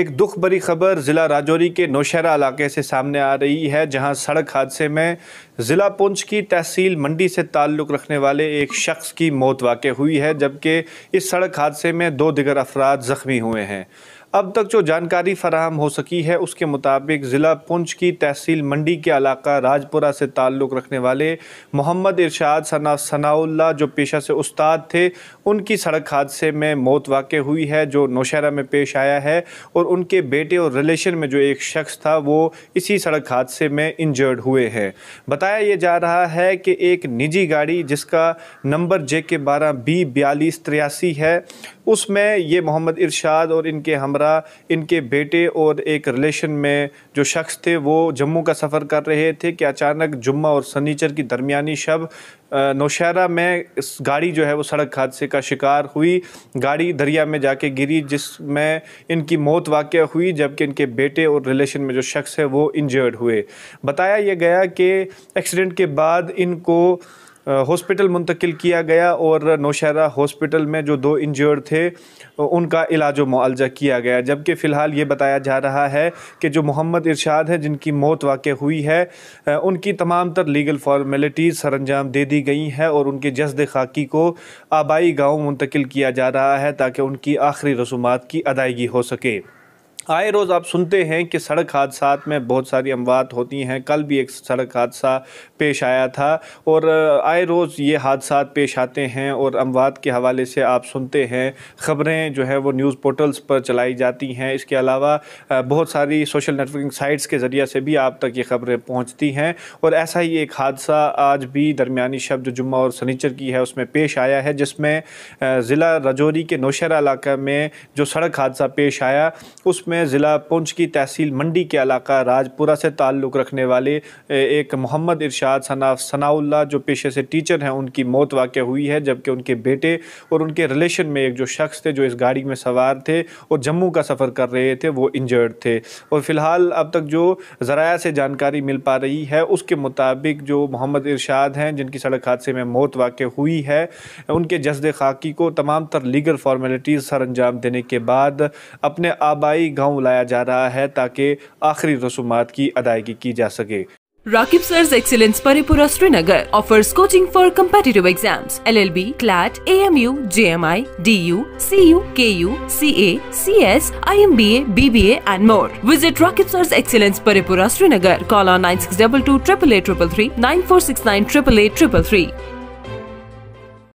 एक दुख भरी खबर ज़िला राजौरी के नौशहरा इलाके से सामने आ रही है जहां सड़क हादसे में ज़िला पुंछ की तहसील मंडी से ताल्लुक़ रखने वाले एक शख्स की मौत वाक़ हुई है जबकि इस सड़क हादसे में दो दिगर अफराद ज़ख्मी हुए हैं अब तक जो जानकारी फराहम हो सकी है उसके मुताबिक ज़िला पुंछ की तहसील मंडी के इलाका राजपुरा से ताल्लुक़ रखने वाले मोहम्मद इरशाद सना सनाउल्ला जो पेशा से उस्ताद थे उनकी सड़क हादसे में मौत वाक़ हुई है जो नौशहरा में पेश आया है और उनके बेटे और रिलेशन में जो एक शख्स था वो इसी सड़क हादसे में इंजर्ड हुए हैं बताया ये जा रहा है कि एक निजी गाड़ी जिसका नंबर जे के बारह बी बयालीस है उसमें ये मोहम्मद इरशाद और इनके हमरा इनके बेटे और एक रिलेशन में जो शख्स थे वो जम्मू का सफ़र कर रहे थे कि अचानक जुम्मा और सनीचर की दरमियानी शब नौशहरा में गाड़ी जो है वो सड़क हादसे का शिकार हुई गाड़ी दरिया में जाके गिरी जिसमें इनकी मौत वाक़ हुई जबकि इनके बेटे और रिलेशन में जो शख्स है वो इंजर्ड हुए बताया यह गया कि एक्सीडेंट के बाद इनको हॉस्पिटल मुंतकिल किया गया और नौशहरा हॉस्पिटल में जो दो इंजर्ड थे उनका इलाज मुआलजा किया गया जबकि फ़िलहाल ये बताया जा रहा है कि जो मोहम्मद इरशाद है जिनकी मौत वाक़ हुई है उनकी तमाम तर लीगल फॉर्मेलिटीज़ सर अंजाम दे दी गई हैं और उनके जसद खाकी को आबाई गाँव मुंतकिल किया जा रहा है ताकि उनकी आखिरी रसूमात की अदायगी हो सके आए रोज़ आप सुनते हैं कि सड़क हादसा में बहुत सारी अमवात होती हैं कल भी एक सड़क हादसा पेश आया था और आए रोज़ ये हादसा पेश आते हैं और अमवात के हवाले से आप सुनते हैं ख़बरें जो है वो न्यूज़ पोर्टल्स पर चलाई जाती हैं इसके अलावा बहुत सारी सोशल नेटवर्किंग साइट्स के ज़रिए से भी आप तक ये ख़बरें पहुँचती हैं और ऐसा ही एक हादसा आज भी दरमिया शब्द जुम्मा और सनीचर की है उसमें पेश आया है जिसमें ज़िला रजौरी के नौशहरा इलाका में जो सड़क हादसा पेश आया उसमें में ज़िला पुंछ की तहसील मंडी के इलाका राजपुरा से ताल्लुक़ रखने वाले एक मोहम्मद इरशाद सना सनाउल्ला जो पेशे से टीचर हैं उनकी मौत वाक़ हुई है जबकि उनके बेटे और उनके रिलेशन में एक जो शख्स थे जो इस गाड़ी में सवार थे और जम्मू का सफ़र कर रहे थे वो इंजर्ड थे और फ़िलहाल अब तक जो ज़राया से जानकारी मिल पा रही है उसके मुताबिक जो मोहम्मद इरशाद हैं जिनकी सड़क हादसे में मौत वाक़ हुई है उनके जज्द खाकी को तमाम तर लीगल फॉर्मेलिटीज़ सर अंजाम देने के बाद अपने आबाई गाँव गांव बुलाया जा रहा है ताकि आखिरी रसूमात की अदायगी की जा सके Rakib sir excellence Paripora Srinagar offers coaching for competitive exam L L B CLAT A M M U U U U J I D C K AMU, JMI, DU, CU, KU, CA, CS, IMBA, BBA and more visit Rakib sir excellence Paripora Srinagar call on nine six double two triple eight triple three nine four six nine triple eight triple three